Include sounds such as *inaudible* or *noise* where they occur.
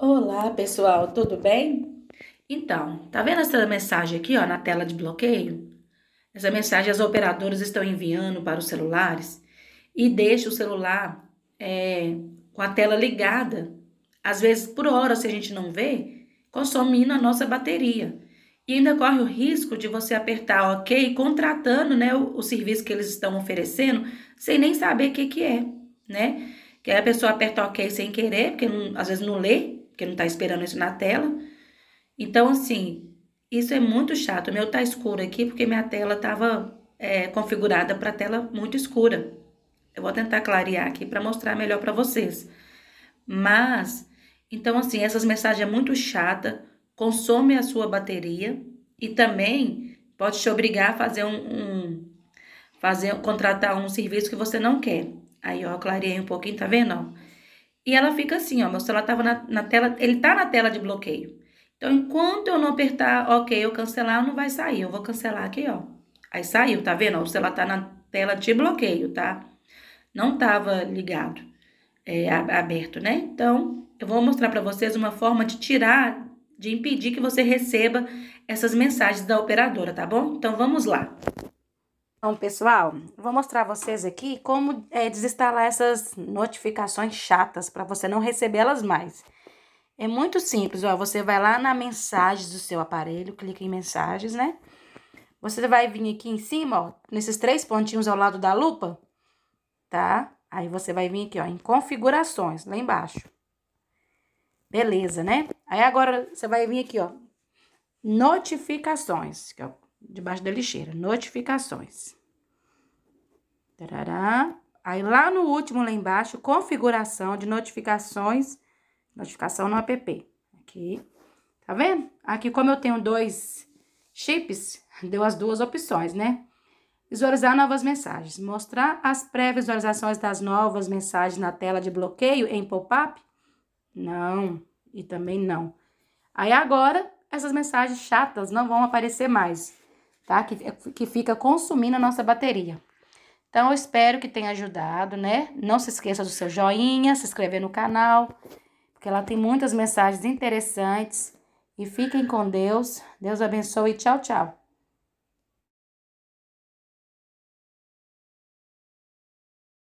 Olá, pessoal, tudo bem? Então, tá vendo essa mensagem aqui, ó, na tela de bloqueio? Essa mensagem as operadoras estão enviando para os celulares e deixa o celular é, com a tela ligada. Às vezes, por hora, se a gente não vê, consumindo a nossa bateria. E ainda corre o risco de você apertar OK, contratando né, o, o serviço que eles estão oferecendo, sem nem saber o que, que é, né? Que aí a pessoa aperta OK sem querer, porque não, às vezes não lê, porque não tá esperando isso na tela. Então, assim, isso é muito chato. O meu tá escuro aqui porque minha tela tava é, configurada para tela muito escura. Eu vou tentar clarear aqui para mostrar melhor para vocês. Mas, então assim, essas mensagens é muito chata, consome a sua bateria e também pode te obrigar a fazer um, um fazer contratar um serviço que você não quer. Aí ó, eu clareei um pouquinho, tá vendo? Ó? e ela fica assim, ó, meu celular tava na, na, tela, ele tá na tela de bloqueio. Então, enquanto eu não apertar OK, eu cancelar, não vai sair. Eu vou cancelar aqui, ó. Aí saiu, tá vendo? O celular tá na tela de bloqueio, tá? Não tava ligado, é, aberto, né? Então, eu vou mostrar para vocês uma forma de tirar, de impedir que você receba essas mensagens da operadora, tá bom? Então, vamos lá. Então, pessoal, vou mostrar a vocês aqui como é, desinstalar essas notificações chatas para você não recebê-las mais. É muito simples, ó, você vai lá na mensagens do seu aparelho, clica em mensagens, né? Você vai vir aqui em cima, ó, nesses três pontinhos ao lado da lupa, tá? Aí você vai vir aqui, ó, em configurações, lá embaixo. Beleza, né? Aí agora você vai vir aqui, ó, notificações, que é debaixo da lixeira, notificações. Tarará. Aí lá no último, lá embaixo, configuração de notificações, notificação no app. Aqui, tá vendo? Aqui como eu tenho dois chips, *laughs* deu as duas opções, né? Visualizar novas mensagens, mostrar as pré-visualizações das novas mensagens na tela de bloqueio em pop-up? Não, e também não. Aí agora, essas mensagens chatas não vão aparecer mais tá? Que, que fica consumindo a nossa bateria. Então, eu espero que tenha ajudado, né? Não se esqueça do seu joinha, se inscrever no canal, porque lá tem muitas mensagens interessantes. E fiquem com Deus. Deus abençoe e tchau, tchau.